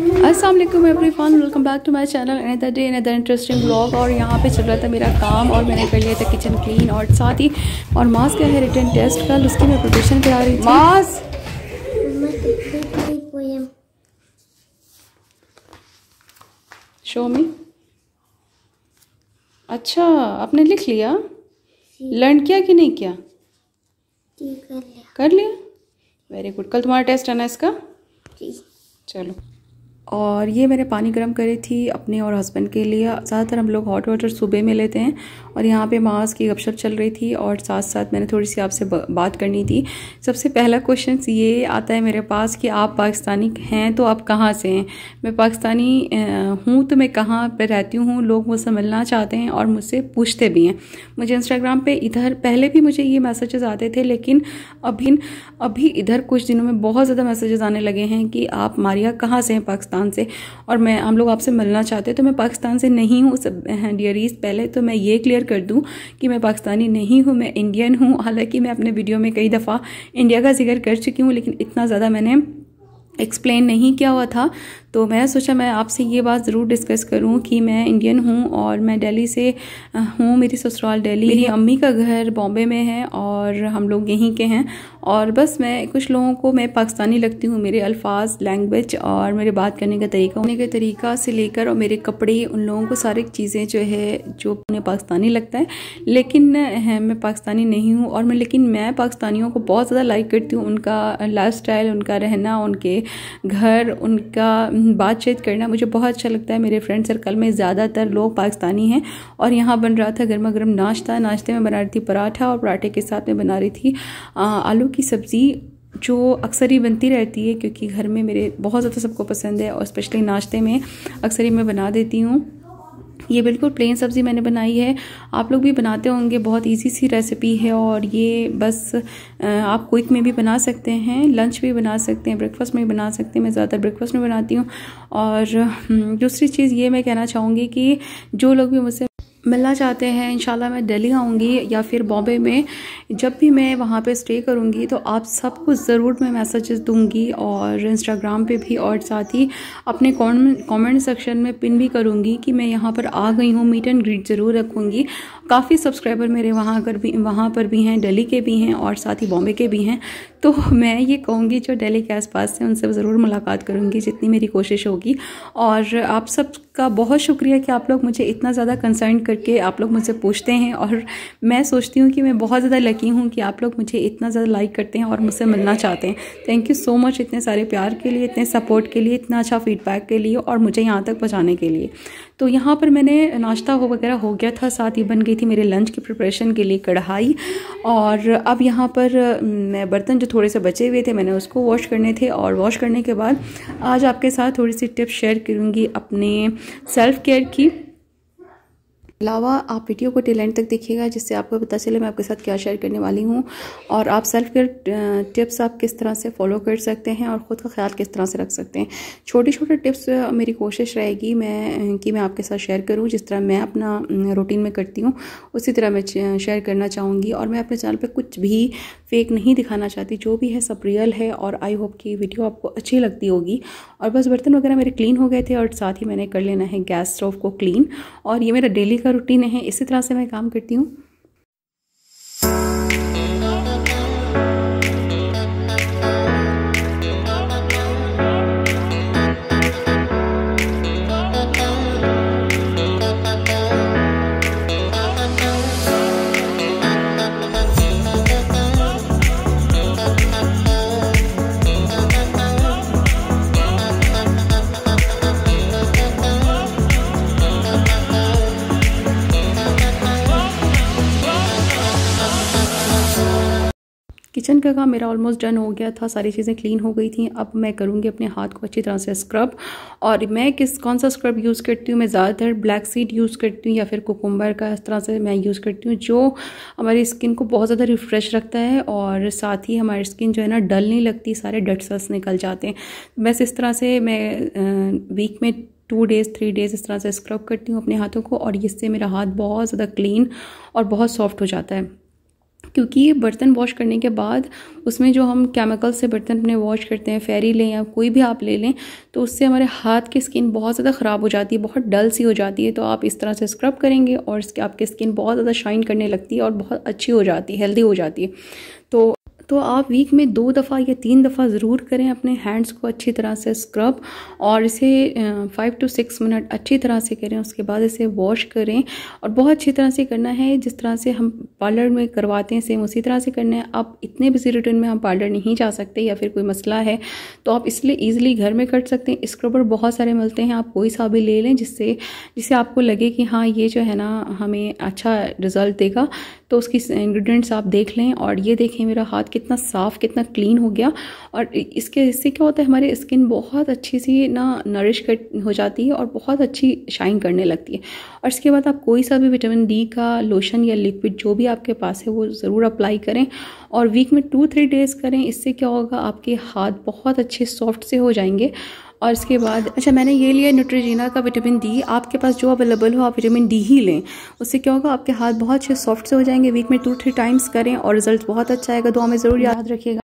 अस्सलाम वालेकुम everyone welcome back to my channel another day another interesting blog और यहाँ पे चल रहा था मेरा काम और मैंने कर लिया था किचन क्लीन और साथ ही और मास्क का है रिटर्न टेस्ट कल उसकी मैं प्रिपरेशन करा रही थी मास शो मी अच्छा आपने लिख लिया लर्न किया कि नहीं किया कर लिया वेरी गुड कल तुम्हारा टेस्ट आना इसका चलो और ये मैंने पानी गर्म करी थी अपने और हस्बैंड के लिए ज़्यादातर हम लोग हॉट वाटर सुबह में लेते हैं और यहाँ पे मास की गपशप चल रही थी और साथ साथ मैंने थोड़ी सी आपसे बात करनी थी सबसे पहला क्वेश्चन ये आता है मेरे पास कि आप पाकिस्तानी हैं तो आप कहाँ से हैं मैं पाकिस्तानी हूँ तो मैं कहाँ पर रहती हूँ लोग मुझसे मिलना चाहते हैं और मुझसे पूछते भी हैं मुझे इंस्टाग्राम पर इधर पहले भी मुझे ये मैसेजेस आते थे लेकिन अभी अभी इधर कुछ दिनों में बहुत ज़्यादा मैसेजेस आने लगे हैं कि आप मारिया कहाँ से हैं पाकिस्तान पाकिस्तान से और मैं हम लोग आपसे मिलना चाहते हैं तो मैं पाकिस्तान से नहीं हूँ सब डियरीज पहले तो मैं ये क्लियर कर दूँ कि मैं पाकिस्तानी नहीं हूँ मैं इंडियन हूँ हालांकि मैं अपने वीडियो में कई दफ़ा इंडिया का जिक्र कर चुकी हूँ लेकिन इतना ज़्यादा मैंने एक्सप्लेन नहीं किया हुआ था तो मैं सोचा मैं आपसे ये बात ज़रूर डिस्कस करूँ कि मैं इंडियन हूँ और मैं दिल्ली से हूँ मेरी ससुराल दिल्ली मेरी अम्मी का घर बॉम्बे में है और हम लोग यहीं के हैं और बस मैं कुछ लोगों को मैं पाकिस्तानी लगती हूँ मेरे अल्फाज लैंग्वेज और मेरे बात करने का तरीका होने के तरीका से लेकर और मेरे कपड़े उन लोगों को सारी चीज़ें जो है जो उन्हें पाकिस्तानी लगता है लेकिन है, मैं पाकिस्तानी नहीं हूँ और मैं लेकिन मैं पाकिस्तानियों को बहुत ज़्यादा लाइक करती हूँ उनका लाइफ उनका रहना उनके घर उनका बातचीत करना मुझे बहुत अच्छा लगता है मेरे फ्रेंड सर्कल में ज़्यादातर लोग पाकिस्तानी हैं और यहाँ बन रहा था गर्मा गर्म नाश्ता नाश्ते में बना रही थी पराठा और पराठे के साथ में बना रही थी आलू की सब्ज़ी जो अक्सर ही बनती रहती है क्योंकि घर में मेरे बहुत ज़्यादा सबको पसंद है और स्पेशली नाश्ते में अक्सर ही मैं बना देती हूँ ये बिल्कुल प्लेन सब्ज़ी मैंने बनाई है आप लोग भी बनाते होंगे बहुत इजी सी रेसिपी है और ये बस आप क्विक में भी बना सकते हैं लंच भी बना सकते हैं ब्रेकफास्ट में भी बना सकते हैं मैं ज़्यादातर ब्रेकफास्ट में बनाती हूँ और हम्म, दूसरी चीज़ ये मैं कहना चाहूँगी कि जो लोग भी मुझसे मिलना चाहते हैं इन मैं दिल्ली आऊँगी या फिर बॉम्बे में जब भी मैं वहाँ पे स्टे करूँगी तो आप सबको ज़रूर मैं मैसेजेस दूँगी और इंस्टाग्राम पे भी और साथ ही अपने कमेंट सेक्शन में पिन भी करूँगी कि मैं यहाँ पर आ गई हूँ मीट एंड ग्रीट ज़रूर रखूँगी काफ़ी सब्सक्राइबर मेरे वहाँ कर भी वहाँ पर भी हैं डेली के भी हैं और साथ ही बॉम्बे के भी हैं तो मैं ये कहूँगी जो डेली के आसपास से उनसे ज़रूर मुलाकात करूँगी जितनी मेरी कोशिश होगी और आप सबका बहुत शुक्रिया कि आप लोग मुझे इतना ज़्यादा कंसर्न करके आप लोग मुझसे पूछते हैं और मैं सोचती हूँ कि मैं बहुत ज़्यादा लकी हूँ कि आप लोग मुझे इतना ज़्यादा लाइक करते हैं और मुझसे मिलना चाहते हैं थैंक यू सो मच इतने सारे प्यार के लिए इतने सपोर्ट के लिए इतना अच्छा फीडबैक के लिए और मुझे यहाँ तक पहुँचाने के लिए तो यहाँ पर मैंने नाश्ता हो वगैरह हो गया था साथ ही बन गई थी मेरे लंच की प्रिपरेशन के लिए कढ़ाई और अब यहाँ पर मैं बर्तन जो थोड़े से बचे हुए थे मैंने उसको वॉश करने थे और वॉश करने के बाद आज आपके साथ थोड़ी सी टिप्स शेयर करूँगी अपने सेल्फ़ केयर की अलावा आप वीडियो को टेलेंट तक देखिएगा जिससे आपको पता चले मैं आपके साथ क्या शेयर करने वाली हूँ और आप सेल्फ केयर टिप्स आप किस तरह से फॉलो कर सकते हैं और ख़ुद का ख्याल किस तरह से रख सकते हैं छोटे छोटे टिप्स मेरी कोशिश रहेगी मैं कि मैं आपके साथ शेयर करूँ जिस तरह मैं अपना रूटीन में करती हूँ उसी तरह मैं शेयर करना चाहूँगी और मैं अपने चैनल पर कुछ भी फेक नहीं दिखाना चाहती जो भी है सब रियल है और आई होप कि वीडियो आपको अच्छी लगती होगी और बस बर्तन वगैरह मेरे क्लीन हो गए थे और साथ ही मैंने कर लेना है गैस स्टोव को क्लीन और ये मेरा डेली का रूटीन है इसी तरह से मैं काम करती हूँ दूसरे मेरा ऑलमोस्ट डन हो गया था सारी चीज़ें क्लीन हो गई थी अब मैं करूँगी अपने हाथ को अच्छी तरह से स्क्रब और मैं किस कौन सा स्क्रब यूज़ करती हूँ मैं ज़्यादातर ब्लैक सीड यूज़ करती हूँ या फिर कोकुम्बर का इस तरह से मैं यूज़ करती हूँ जो हमारी स्किन को बहुत ज़्यादा रिफ्रेश रखता है और साथ ही हमारी स्किन जो है ना डल नहीं लगती सारे डट सल्स निकल जाते हैं बस इस तरह से मैं वीक में टू डेज़ थ्री डेज़ इस तरह से स्क्रब करती हूँ अपने हाथों को और इससे मेरा हाथ बहुत ज़्यादा क्लीन और बहुत सॉफ्ट हो जाता है क्योंकि ये बर्तन वॉश करने के बाद उसमें जो हम केमिकल से बर्तन अपने वॉश करते हैं फेरी लें या कोई भी आप ले लें तो उससे हमारे हाथ की स्किन बहुत ज़्यादा ख़राब हो जाती है बहुत डल सी हो जाती है तो आप इस तरह से स्क्रब करेंगे और आपकी स्किन बहुत ज़्यादा शाइन करने लगती है और बहुत अच्छी हो जाती है हेल्दी हो जाती है तो तो आप वीक में दो दफ़ा या तीन दफ़ा ज़रूर करें अपने हैंड्स को अच्छी तरह से स्क्रब और इसे फाइव टू सिक्स मिनट अच्छी तरह से करें उसके बाद इसे वॉश करें और बहुत अच्छी तरह से करना है जिस तरह से हम पार्लर में करवाते हैं सेम उसी तरह से करना है आप इतने बिजी रूटीन में आप पार्लर नहीं जा सकते या फिर कोई मसला है तो आप इसलिए ईजिली घर में कर सकते हैं स्क्रबर बहुत सारे मिलते हैं आप कोई सा भी ले लें जिससे जिससे आपको लगे कि हाँ ये जो है ना हमें अच्छा रिज़ल्ट देगा तो उसकी इंग्रेडिएंट्स आप देख लें और ये देखें मेरा हाथ कितना साफ़ कितना क्लीन हो गया और इसके इससे क्या होता है हमारी स्किन बहुत अच्छी सी ना नरिश कर हो जाती है और बहुत अच्छी शाइन करने लगती है और इसके बाद आप कोई सा भी विटामिन डी का लोशन या लिक्विड जो भी आपके पास है वो ज़रूर अप्लाई करें और वीक में टू थ्री डेज़ करें इससे क्या होगा आपके हाथ बहुत अच्छे सॉफ्ट से हो जाएंगे और इसके बाद अच्छा मैंने ये लिया न्यूट्रीजीना का विटामिन डी आपके पास जो अवेलेबल हो आप विटामिन डी ही लें उससे क्या होगा आपके हाथ बहुत अच्छे सॉफ्ट से हो जाएंगे वीक में टू थ्री टाइम्स करें और रिजल्ट बहुत अच्छा आएगा दो हमें ज़रूर याद रखिएगा